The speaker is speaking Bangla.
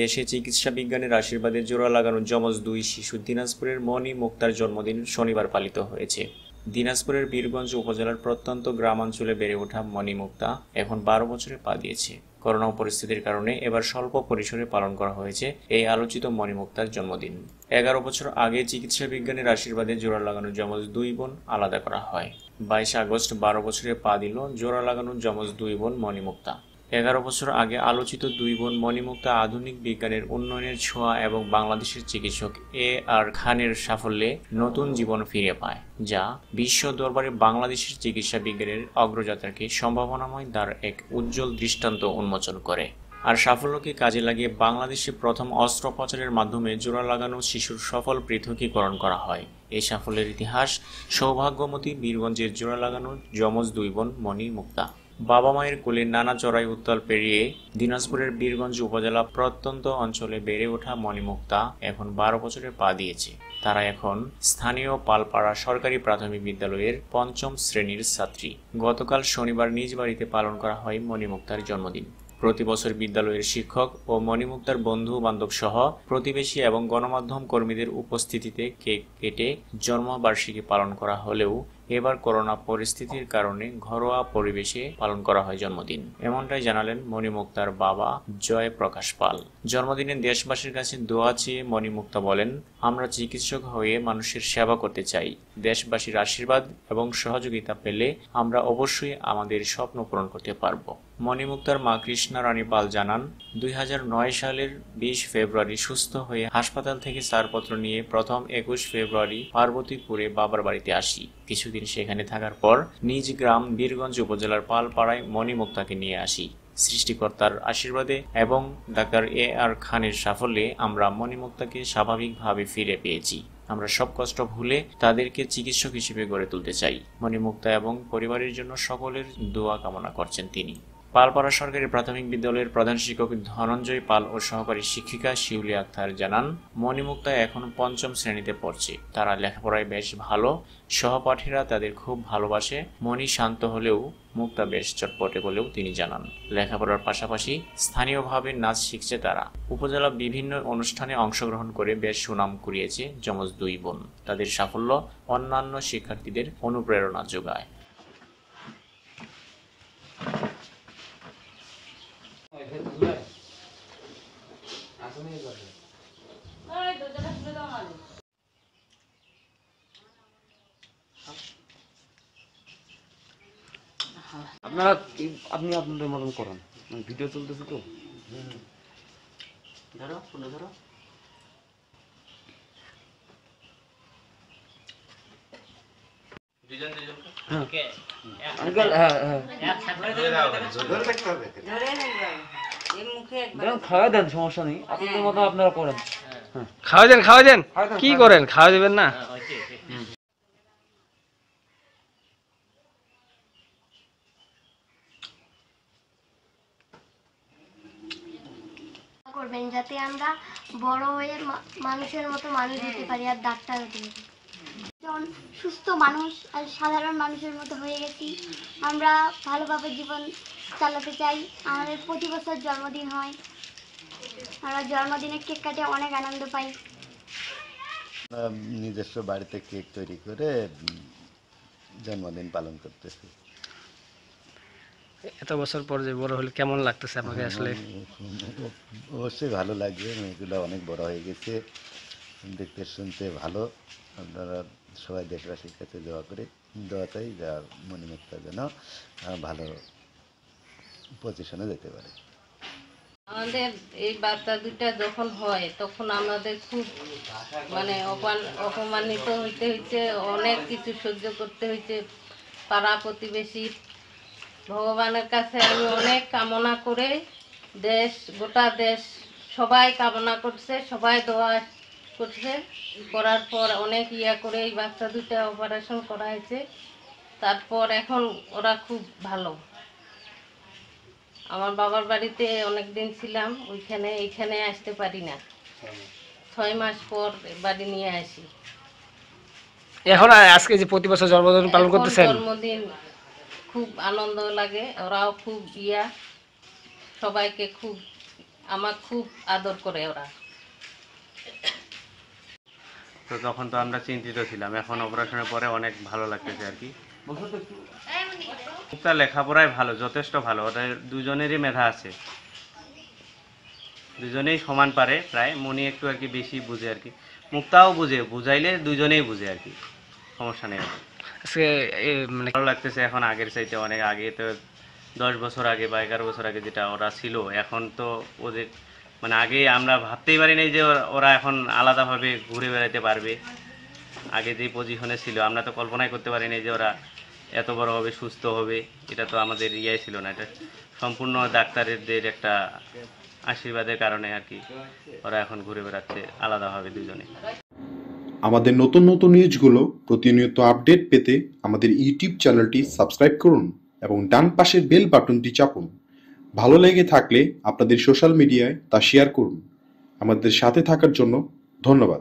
দেশে চিকিৎসা বিজ্ঞানের আশীর্বাদে জোড়া লাগানো যমজ দুই শিশু দিনাজপুরের মনি মুক্তার জন্মদিন শনিবার পালিত হয়েছে দিনাজপুরের বীরগঞ্জ উপজেলার প্রত্যন্ত গ্রামাঞ্চলে বেড়ে ওঠা মনি মুক্তা এখন বারো বছরে পা দিয়েছে করোনা পরিস্থিতির কারণে এবার স্বল্প পরিসরে পালন করা হয়েছে এই আলোচিত মণিমুক্তার জন্মদিন এগারো বছর আগে চিকিৎসা বিজ্ঞানের আশীর্বাদে জোড়া লাগানো যমজ দুই বোন আলাদা করা হয় বাইশে আগস্ট বারো বছরে পা দিল জোড়া লাগানো যমজ দুই বোন মণিমুক্তা এগারো বছর আগে আলোচিত দুই বোন মণিমুক্তা আধুনিক বিজ্ঞানের উন্নয়নের ছোঁয়া এবং বাংলাদেশের চিকিৎসক এ আর খানের সাফল্যে নতুন জীবন ফিরে পায় যা বিশ্ব দরবারে বাংলাদেশের চিকিৎসা বিজ্ঞানের অগ্রযাত্রাকে সম্ভাবনাময় দ্বার এক উজ্জ্বল দৃষ্টান্ত উন্মোচন করে আর সাফল্যকে কাজে লাগিয়ে বাংলাদেশে প্রথম অস্ত্রোপচারের মাধ্যমে জোড়া লাগানো শিশুর সফল পৃথকীকরণ করা হয় এই সাফল্যের ইতিহাস সৌভাগ্যমতী বীরগঞ্জের জোড়া লাগানো যমজ দুই বোন মণি মুক্তা বাবা মায়ের কোলে নানা চড়াই উত্তাল পেরিয়ে দিনাজপুরের বীরগঞ্জ উপজেলা প্রত্যন্ত অঞ্চলে বেড়ে ওঠা মণিমুক্তা এখন বারো বছরে পা দিয়েছে তারা এখন স্থানীয় পালপাড়া সরকারি প্রাথমিক বিদ্যালয়ের পঞ্চম শ্রেণীর ছাত্রী গতকাল শনিবার নিজ বাড়িতে পালন করা হয় মণিমুক্তার জন্মদিন প্রতি বছর বিদ্যালয়ের শিক্ষক ও মণিমুক্তার বন্ধু বান্ধব সহ প্রতিবেশী এবং গণমাধ্যম কর্মীদের উপস্থিতিতে কেক কেটে জন্মবার্ষিকী পালন করা হলেও এবার করোনা পরিস্থিতির কারণে ঘরোয়া পরিবেশে পালন করা হয় জন্মদিন এমনটাই জানালেন মণিমুক্তার বাবা জয় প্রকাশ পাল জন্মদিনে দেশবাসীর কাছে দোয়া চেয়ে মণিমুক্তা বলেন আমরা চিকিৎসক হয়ে মানুষের সেবা করতে চাই দেশবাসীর আশীর্বাদ এবং সহযোগিতা পেলে আমরা অবশ্যই আমাদের স্বপ্ন পূরণ করতে পারবো মণিমুক্তার মা কৃষ্ণা রানী পাল জানান দুই সালের বিশ ফেব্রুয়ারি সুস্থ হয়ে হাসপাতাল থেকে ছাড়পত্র নিয়ে প্রথম একুশ ফেব্রুয়ারি পার্বতীপুরে বাবার বাড়িতে আসি কিছুদিন সেখানে থাকার পর নিজ গ্রাম বীরগঞ্জ উপজেলার পালপাড়ায় মণিমুক্তাকে নিয়ে আসি সৃষ্টিকর্তার আশীর্বাদে এবং ডাক্তার এ আর খানের সাফল্যে আমরা মণিমুক্তাকে স্বাভাবিকভাবে ফিরে পেয়েছি আমরা সব কষ্ট ভুলে তাদেরকে চিকিৎসক হিসেবে গড়ে তুলতে চাই মণিমুক্তা এবং পরিবারের জন্য সকলের দোয়া কামনা করছেন তিনি পালপাড়া সরকারি প্রাথমিক বিদ্যালয়ের প্রধান শিক্ষক ধনঞ্জয় পাল ও সহকারী শিক্ষিকা শিউলি আক্তার জানান মণিমুক্তা এখন পঞ্চম শ্রেণীতে পড়ছে তারা লেখাপড়ায় বেশ ভালো সহপাঠীরা তাদের খুব ভালোবাসে মণি শান্ত হলেও মুক্তা বেশ চটপটে বলেও তিনি জানান লেখাপড়ার পাশাপাশি স্থানীয়ভাবে নাচ শিখছে তারা উপজেলা বিভিন্ন অনুষ্ঠানে অংশগ্রহণ করে বেশ সুনাম কুড়িয়েছে যমজ দুই বোন তাদের সাফল্য অন্যান্য শিক্ষার্থীদের অনুপ্রেরণা যোগায় আপনারা আপনি আপনাদের মতন করেন ভিডিও মানে চলতেছে তো ধরো ফোনে ধরো হ্যাঁ।, হ্যাঁ হ্যাঁ হ্যাঁ ধরে রাখতে হবে ধরে রাখতে হবে কি করেন খাওয়া দেবেন না হ্যাঁ, করবেন যাতে আমরা বড় হয়ে মানুষের মতো মানুষ হতে পারি আর ডাক্তার হতে পারি সুস্থ মানুষ আর সাধারণ মানুষের মতো হয়ে গেছি আমরা ভালোভাবে জীবন চালাতে চাই আমাদের প্রতি বছর জন্মদিন হয় আমরা জন্মদিনের কেক কাটে অনেক আনন্দ পাই নিজস্ব বাড়িতে কেক তৈরি করে জন্মদিন পালন করতেছি এত বছর পর যে বড় হলে কেমন লাগতেছে আমাকে হ্যাঁ, আসলে অবশ্যই ভালো লাগবে মেয়েগুলো অনেক বড় হয়ে গেছে দেখতে শুনতে ভালো আপনারা সবাই দেশবাসীর কাছে দোয়া করে দোয়াতেই যা মণিমুক্তা যেন ভালো পজিশনে যেতে পারে আমাদের এই বাচ্চা দুইটা যখন হয় তখন আমাদের খুব মানে অপমানিত হইতে হইতে অনেক কিছু সহ্য করতে হইতে পাড়া প্রতিবেশী ভগবানের কাছে আমি অনেক কামনা করে দেশ গোটা দেশ সবাই কামনা করছে সবাই দোয়া করছে করার পর অনেক ইয়া করে এই বাচ্চা দুটা অপারেশন করা হয়েছে তারপর এখন ওরা খুব ভালো আমার বাবার বাড়িতে অনেক দিন ছিলাম ওইখানে এখানে আসতে পারি না ছয় মাস পর বাড়ি নিয়ে আসি এখন আজকে যে প্রতি বছর জন্মদিন পালন করতেছেন জন্মদিন খুব আনন্দ লাগে ওরাও খুব ইয়া সবাইকে খুব আমার খুব আদর করে ওরা তো তখন তো আমরা চিন্তিত ছিলাম এখন অপারেশনের পরে অনেক ভালো লাগতেছে আর কি তার লেখাপড়াই ভালো যথেষ্ট ভালো ওদের দুজনেরই মেধা আছে দুজনেই সমান পারে প্রায় মনি একটু আর কি বেশি বুঝে আর কি মুক্তাও বুঝে বুঝাইলে দুজনেই বুঝে আর কি সমস্যা নেই মানে ভালো লাগতেছে এখন আগের চাইতে অনেক আগে তো দশ বছর আগে বা এগারো বছর আগে যেটা ওরা ছিল এখন তো ওদের মানে আগে আমরা ভাবতেই পারি নাই যে ওরা এখন আলাদাভাবে ঘুরে বেড়াতে পারবে আগে যে পজিশনে ছিল আমরা তো কল্পনাই করতে পারি নাই যে ওরা এত বড় হবে সুস্থ হবে এটা তো আমাদের ইয়াই ছিল না এটা সম্পূর্ণ ডাক্তারদের একটা আশীর্বাদের কারণে আর কি ওরা এখন ঘুরে বেড়াচ্ছে আলাদাভাবে দুজনে আমাদের নতুন নতুন নিউজগুলো প্রতিনিয়ত আপডেট পেতে আমাদের ইউটিউব চ্যানেলটি সাবস্ক্রাইব করুন এবং ডান পাশের বেল বাটনটি চাপুন ভালো লেগে থাকলে আপনাদের সোশ্যাল মিডিয়ায় তা শেয়ার করুন আমাদের সাথে থাকার জন্য ধন্যবাদ